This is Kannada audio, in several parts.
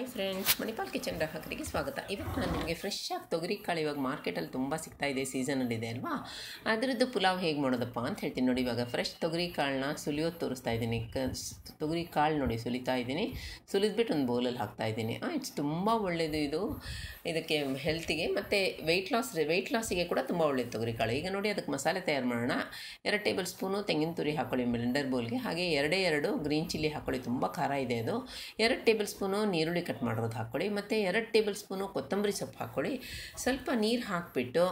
ಹಾಯ್ ಫ್ರೆಂಡ್ಸ್ ಮಣಿಪಾಲ್ ಕಿಚನ್ ಗ್ರಾಹಕರಿಗೆ ಸ್ವಾಗತ ಇವತ್ತು ನಾನು ನಿಮಗೆ ಫ್ರೆಶ್ ಆಗಿ ಕಾಳು ಇವಾಗ ಮಾರ್ಕೆಟಲ್ಲಿ ತುಂಬ ಸಿಗ್ತಾ ಇದೆ ಇದೆ ಅಲ್ವಾ ಅದರದ್ದು ಪುಲಾವ್ ಹೇಗೆ ಮಾಡೋದಪ್ಪ ಅಂತ ಹೇಳ್ತೀನಿ ನೋಡಿ ಇವಾಗ ಫ್ರೆಶ್ ತೊಗರಿ ಕಾಳನ್ನ ಸುಲಿಯೋದು ತೋರಿಸ್ತಾ ಇದ್ದೀನಿ ತೊಗರಿ ಕಾಳು ನೋಡಿ ಸುಲಿತಾ ಇದ್ದೀನಿ ಸುಲಿದ್ಬಿಟ್ಟು ಒಂದು ಬೌಲಲ್ಲಿ ಹಾಕ್ತಾ ಇದ್ದೀನಿ ಇಟ್ಸ್ ತುಂಬ ಒಳ್ಳೆಯದು ಇದು ಇದಕ್ಕೆ ಹೆಲ್ತಿಗೆ ಮತ್ತು ವೆಯ್ಟ್ ಲಾಸ್ ವೆಯ್ಟ್ ಲಾಸಿಗೆ ಕೂಡ ತುಂಬ ಒಳ್ಳೆಯದು ತೊಗರಿಕಾಳು ಈಗ ನೋಡಿ ಅದಕ್ಕೆ ಮಸಾಲೆ ತಯಾರು ಮಾಡೋಣ ಎರಡು ಟೇಬಲ್ ಸ್ಪೂನು ತೆಂಗಿನ ತುರಿ ಹಾಕೊಳ್ಳಿ ಬ್ಲೆಂಡರ್ ಬೌಲ್ಗೆ ಹಾಗೆ ಎರಡೇ ಎರಡು ಗ್ರೀನ್ ಚಿಲ್ಲಿ ಹಾಕೊಳ್ಳಿ ತುಂಬ ಖಾರ ಇದೆ ಅದು ಎರಡು ಟೇಬಲ್ ಸ್ಪೂನು ನೀರುಳ್ಳಿ ಕಟ್ ಮಾಡಿರೋದು ಹಾಕ್ಕೊಳ್ಳಿ ಮತ್ತು ಎರಡು ಟೇಬಲ್ ಸ್ಪೂನು ಕೊತ್ತಂಬರಿ ಸೊಪ್ಪು ಹಾಕ್ಕೊಳ್ಳಿ ಸ್ವಲ್ಪ ನೀರು ಹಾಕಿಬಿಟ್ಟು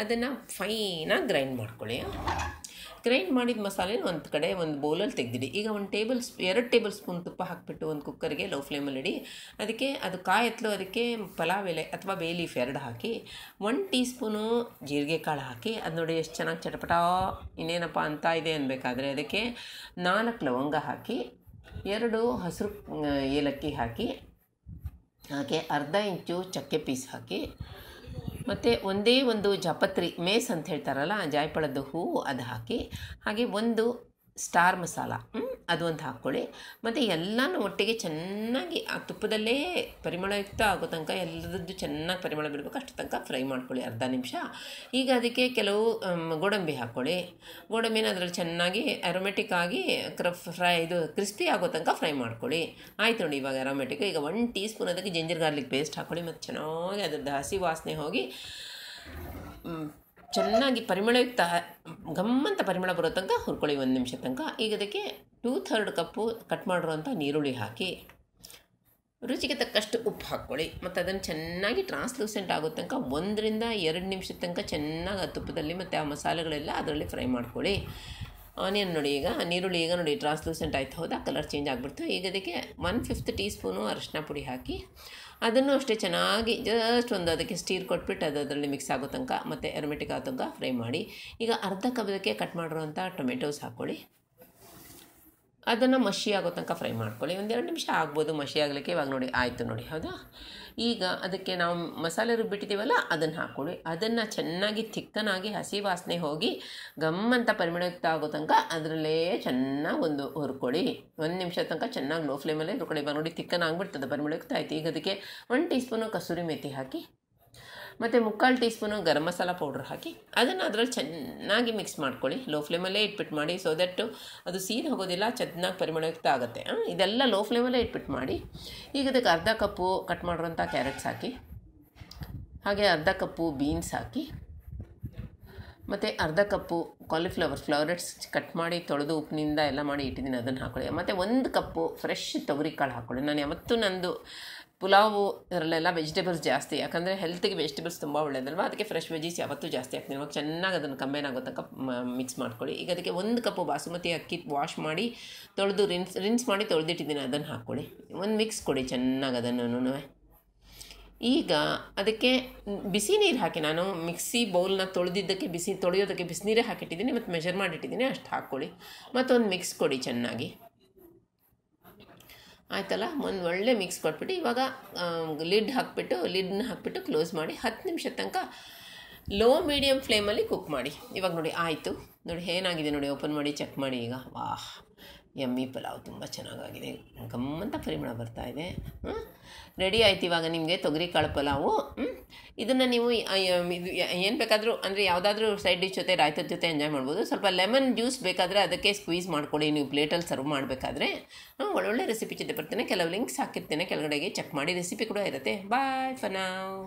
ಅದನ್ನು ಫೈನಾಗಿ ಗ್ರೈಂಡ್ ಮಾಡ್ಕೊಳ್ಳಿ ಗ್ರೈಂಡ್ ಮಾಡಿದ ಮಸಾಲೆನ ಒಂದು ಕಡೆ ಒಂದು ಬೌಲಲ್ಲಿ ತೆಗೆದಿಡಿ ಈಗ ಒಂದು ಟೇಬಲ್ ಸ್ಪೂ ಎರಡು ಟೇಬಲ್ ಸ್ಪೂನ್ ತುಪ್ಪ ಹಾಕಿಬಿಟ್ಟು ಒಂದು ಕುಕ್ಕರ್ಗೆ ಲೋ ಫ್ಲೇಮಲ್ಲಿ ಇಡಿ ಅದಕ್ಕೆ ಅದು ಕಾಯತ್ಲು ಅದಕ್ಕೆ ಪಲಾವ್ ಎಲೆ ಅಥವಾ ಬೇ ಲೀಫ್ ಎರಡು ಹಾಕಿ ಒನ್ ಟೀ ಸ್ಪೂನು ಜೀರಿಗೆ ಕಾಳು ಹಾಕಿ ಅದು ನೋಡಿ ಎಷ್ಟು ಚೆನ್ನಾಗಿ ಚಟಪಟ ಇನ್ನೇನಪ್ಪ ಅಂತ ಇದೆ ಅನ್ಬೇಕಾದ್ರೆ ಅದಕ್ಕೆ ನಾಲ್ಕು ಲವಂಗ ಹಾಕಿ ಎರಡು ಹಸಿರು ಏಲಕ್ಕಿ ಹಾಕಿ ಹಾಗೆ ಅರ್ಧ ಇಂಚು ಚಕ್ಕೆ ಪೀಸ್ ಹಾಕಿ ಮತ್ತು ಒಂದೇ ಒಂದು ಜಪತ್ರಿ ಮೇಸ್ ಅಂತ ಹೇಳ್ತಾರಲ್ಲ ಜಾಯ್ಪಳದ ಹೂವು ಅದು ಹಾಕಿ ಹಾಗೆ ಒಂದು ಸ್ಟಾರ್ ಮಸಾಲ ಅದು ಒಂದು ಹಾಕ್ಕೊಳ್ಳಿ ಮತ್ತು ಎಲ್ಲನೂ ಒಟ್ಟಿಗೆ ಚೆನ್ನಾಗಿ ಆ ತುಪ್ಪದಲ್ಲೇ ಪರಿಮಳಯುಕ್ತ ಆಗೋ ತನಕ ಎಲ್ಲರದ್ದು ಚೆನ್ನಾಗಿ ಪರಿಮಳ ಬಿಡಬೇಕು ಅಷ್ಟು ತನಕ ಫ್ರೈ ಮಾಡ್ಕೊಳ್ಳಿ ಅರ್ಧ ನಿಮಿಷ ಈಗ ಅದಕ್ಕೆ ಕೆಲವು ಗೋಡಂಬಿ ಹಾಕ್ಕೊಳ್ಳಿ ಗೋಡಂಬಿನ ಅದರಲ್ಲಿ ಚೆನ್ನಾಗಿ ಅರೋಮೆಟಿಕ್ ಆಗಿ ಕ್ರ ಫ್ರೈ ಇದು ಕ್ರಿಸ್ಪಿ ಆಗೋ ತನಕ ಫ್ರೈ ಮಾಡ್ಕೊಳ್ಳಿ ಆಯ್ತು ನೋಡಿ ಇವಾಗ ಅರೋಮೆಟಿಕ್ ಈಗ ಒನ್ ಟೀ ಸ್ಪೂನ್ ಅದಕ್ಕೆ ಜಿಂಜರ್ ಗಾರ್ಲಿಕ್ ಪೇಸ್ಟ್ ಹಾಕ್ಕೊಳ್ಳಿ ಮತ್ತು ಚೆನ್ನಾಗಿ ಅದರದ್ದು ಹಸಿ ವಾಸನೆ ಹೋಗಿ ಚೆನ್ನಾಗಿ ಪರಿಮಳಯುಕ್ತ ಗಮ್ಮಂತ ಪರಿಮಳ ಬರೋ ತನಕ ಹುರ್ಕೊಳ್ಳಿ ಒಂದು ನಿಮಿಷ ತನಕ ಈಗ ಅದಕ್ಕೆ ಟೂ ಥರ್ಡ್ ಕಪ್ಪು ಕಟ್ ಮಾಡಿರುವಂಥ ನೀರುಳ್ಳಿ ಹಾಕಿ ರುಚಿಗೆ ತಕ್ಕಷ್ಟು ಉಪ್ಪು ಹಾಕ್ಕೊಳ್ಳಿ ಮತ್ತು ಅದನ್ನು ಚೆನ್ನಾಗಿ ಟ್ರಾನ್ಸ್ಲೂಸೆಂಟ್ ಆಗೋ ತನಕ ಒಂದರಿಂದ ಎರಡು ನಿಮಿಷದ ತನಕ ಚೆನ್ನಾಗಿ ಆ ತುಪ್ಪದಲ್ಲಿ ಮತ್ತು ಆ ಮಸಾಲೆಗಳೆಲ್ಲ ಅದರಲ್ಲಿ ಫ್ರೈ ಮಾಡ್ಕೊಳ್ಳಿ ಆನಿಯನ್ ನೋಡಿ ಈಗ ನೀರುಳ್ಳಿ ಈಗ ನೋಡಿ ಟ್ರಾನ್ಸ್ಲೂಸೆಂಟ್ ಆಯ್ತು ಹೌದಾ ಕಲರ್ ಚೇಂಜ್ ಆಗಿಬಿಡ್ತು ಈಗ ಅದಕ್ಕೆ ಒನ್ ಫಿಫ್ತ್ ಟೀ ಸ್ಪೂನು ಅರಶಿನ ಪುಡಿ ಹಾಕಿ ಅದನ್ನು ಅಷ್ಟೇ ಚೆನ್ನಾಗಿ ಜಸ್ಟ್ ಒಂದು ಅದಕ್ಕೆ ಸ್ಟೀರ್ ಕೊಟ್ಬಿಟ್ಟು ಅದು ಅದರಲ್ಲಿ ಮಿಕ್ಸ್ ಆಗೋ ತನಕ ಮತ್ತು ಎರ್ಮೆಟಿಕ್ ಆಗೋ ತನಕ ಫ್ರೈ ಮಾಡಿ ಈಗ ಅರ್ಧ ಕಬದಕ್ಕೆ ಕಟ್ ಮಾಡಿರೋಂಥ ಟೊಮೆಟೊಸ್ ಹಾಕ್ಕೊಳ್ಳಿ ಅದನ್ನು ಮಸಿ ಆಗೋ ತನಕ ಫ್ರೈ ಮಾಡ್ಕೊಳ್ಳಿ ಒಂದೆರಡು ನಿಮಿಷ ಆಗ್ಬೋದು ಮಸಿ ಆಗಲಿಕ್ಕೆ ಇವಾಗ ನೋಡಿ ಆಯಿತು ನೋಡಿ ಹೌದಾ ಈಗ ಅದಕ್ಕೆ ನಾವು ಮಸಾಲೆ ರುಬ್ಬಿಟ್ಟಿದ್ದೀವಲ್ಲ ಅದನ್ನು ಹಾಕ್ಕೊಳ್ಳಿ ಅದನ್ನು ಚೆನ್ನಾಗಿ ತಿಕ್ಕನಾಗಿ ಹಸಿ ವಾಸನೆ ಹೋಗಿ ಗಮ್ಮಂತ ಪರಿಮಳಯುಕ್ತ ಆಗೋ ತನಕ ಅದರಲ್ಲೇ ಚೆನ್ನಾಗಿ ಒಂದು ಹುರ್ಕೊಳ್ಳಿ ಒಂದು ನಿಮಿಷ ತನಕ ಚೆನ್ನಾಗಿ ಲೋ ಫ್ಲೇಮಲ್ಲೇ ಹುರ್ಕೊಳ್ಳಿ ಇವಾಗ ನೋಡಿ ತಿಕ್ಕನಾಗ್ಬಿಡ್ತದೆ ಪರಿಮಳಯುಕ್ತ ಆಯಿತು ಈಗ ಅದಕ್ಕೆ one teaspoon kasuri methi ಹಾಕಿ ಮತ್ತು ಮುಕ್ಕಾಲು teaspoon garam masala powder ಹಾಕಿ ಅದನ್ನು ಅದರಲ್ಲಿ ಚೆನ್ನಾಗಿ ಮಿಕ್ಸ್ ಮಾಡ್ಕೊಳ್ಳಿ ಲೋ ಫ್ಲೇಮಲ್ಲೇ ಇಟ್ಬಿಟ್ಟು ಮಾಡಿ ಸೊ ದಟ್ಟು ಅದು ಸೀನ್ ಹೋಗೋದಿಲ್ಲ ಚೆನ್ನಾಗಿ ಪರಿಮಳಯುಕ್ತ ಆಗುತ್ತೆ ಇದೆಲ್ಲ ಲೋ ಫ್ಲೇಮಲ್ಲೇ ಇಟ್ಬಿಟ್ಟು ಮಾಡಿ ಈಗ ಅದಕ್ಕೆ ಅರ್ಧ ಕಪ್ಪು ಕಟ್ ಮಾಡಿರೋಂಥ ಕ್ಯಾರೆಟ್ಸ್ ಹಾಕಿ ಹಾಗೆ ಅರ್ಧ ಕಪ್ಪು ಬೀನ್ಸ್ ಹಾಕಿ ಮತ್ತು ಅರ್ಧ ಕಪ್ಪು ಕಾಲಿಫ್ಲವರ್ ಫ್ಲವರೆಟ್ಸ್ ಕಟ್ ಮಾಡಿ ತೊಳೆದು ಉಪ್ಪಿನಿಂದ ಎಲ್ಲ ಮಾಡಿ ಇಟ್ಟಿದ್ದೀನಿ ಅದನ್ನು ಹಾಕೊಳ್ಳಿ ಮತ್ತು ಒಂದು ಕಪ್ಪು ಫ್ರೆಶ್ ತೊಗರಿ ಕಾಳು ಹಾಕೊಳ್ಳಿ ನಾನು ಯಾವತ್ತೂ ನಂದು ಪುಲಾವು ಇದರಲ್ಲೆಲ್ಲ ವೆಜಿಟೇಬಲ್ಸ್ ಜಾಸ್ತಿ ಯಾಕಂದರೆ ಹೆಲ್ತಿಗೆ ವೆಜಿಟೇಬಲ್ಸ್ ತುಂಬ ಒಳ್ಳೇದಲ್ವ ಅದಕ್ಕೆ ಫ್ರೆಶ್ ವೆಜೀಸ್ ಯಾವತ್ತೂ ಜಾಸ್ತಿ ಹಾಕ್ತೀನಿ ಇವಾಗ ಚೆನ್ನಾಗಿ ಅದನ್ನು ಕಂಬೈನ್ ಆಗೋ ತನಕ ಮಿಕ್ಸ್ ಮಾಡ್ಕೊಳ್ಳಿ ಈಗ ಅದಕ್ಕೆ ಒಂದು ಕಪ್ಪು ಬಾಸುಮತಿ ಅಕ್ಕಿ ವಾಶ್ ಮಾಡಿ ತೊಳೆದು ರಿನ್ಸ್ ರಿನ್ಸ್ ಮಾಡಿ ತೊಳೆದಿಟ್ಟಿದ್ದೀನಿ ಅದನ್ನು ಹಾಕ್ಕೊಳ್ಳಿ ಒಂದು ಮಿಕ್ಸ್ ಕೊಡಿ ಚೆನ್ನಾಗಿ ಅದನ್ನು ಈಗ ಅದಕ್ಕೆ ಬಿಸಿ ನೀರು ಹಾಕಿ ನಾನು ಮಿಕ್ಸಿ ಬೌಲ್ನ ತೊಳೆದಿದ್ದಕ್ಕೆ ಬಿಸಿ ತೊಳೆಯೋದಕ್ಕೆ ಬಿಸಿನೀರೇ ಹಾಕಿಟ್ಟಿದ್ದೀನಿ ಮತ್ತು ಮೆಷರ್ ಮಾಡಿಟ್ಟಿದ್ದೀನಿ ಅಷ್ಟು ಹಾಕ್ಕೊಳ್ಳಿ ಮತ್ತೊಂದು ಮಿಕ್ಸ್ ಕೊಡಿ ಚೆನ್ನಾಗಿ ಆಯ್ತಲ್ಲ ಒಂದು ಒಳ್ಳೆ ಮಿಕ್ಸ್ ಕೊಟ್ಬಿಟ್ಟು ಇವಾಗ ಲಿಡ್ ಹಾಕ್ಬಿಟ್ಟು ಲಿಡ್ನ ಹಾಕ್ಬಿಟ್ಟು ಕ್ಲೋಸ್ ಮಾಡಿ ಹತ್ತು ನಿಮಿಷ ತನಕ ಲೋ ಮೀಡಿಯಮ್ ಫ್ಲೇಮಲ್ಲಿ ಕುಕ್ ಮಾಡಿ ಇವಾಗ ನೋಡಿ ಆಯಿತು ನೋಡಿ ಏನಾಗಿದೆ ನೋಡಿ ಓಪನ್ ಮಾಡಿ ಚೆಕ್ ಮಾಡಿ ಈಗ ವಾಹ್ ಎಮ್ಮಿ ಪಲಾವ್ ತುಂಬ ಚೆನ್ನಾಗಾಗಿದೆ ಗಮ್ಮಂತ ಪರಿಮಳ ಬರ್ತಾ ಇದೆ ರೆಡಿ ಆಯ್ತು ಇವಾಗ ನಿಮಗೆ ತೊಗರಿಕಾಳು ಪಲಾವು ಇದನ್ನು ನೀವು ಏನು ಬೇಕಾದರೂ ಅಂದರೆ ಯಾವುದಾದ್ರೂ ಸೈಡ್ ಡಿಶ್ ಜೊತೆ ರಾಯ್ತದ ಜೊತೆ ಎಂಜಾಯ್ ಮಾಡ್ಬೋದು ಸ್ವಲ್ಪ ಲೆಮನ್ ಜ್ಯೂಸ್ ಬೇಕಾದರೆ ಅದಕ್ಕೆ ಸ್ಕ್ವೀಸ್ ಮಾಡಿಕೊಡಿ ನೀವು ಪ್ಲೇಟಲ್ಲಿ ಸರ್ವ್ ಮಾಡಬೇಕಾದ್ರೆ ಒಳ್ಳೊಳ್ಳೆ ರೆಸಿಪಿ ಜೊತೆ ಬರ್ತೇನೆ ಕೆಲವು ಲಿಂಕ್ಸ್ ಹಾಕಿರ್ತೇನೆ ಕೆಳಗಡೆಗೆ ಚೆಕ್ ಮಾಡಿ ರೆಸಿಪಿ ಕೂಡ ಇರುತ್ತೆ ಬಾಯ್ ಫನಾವ್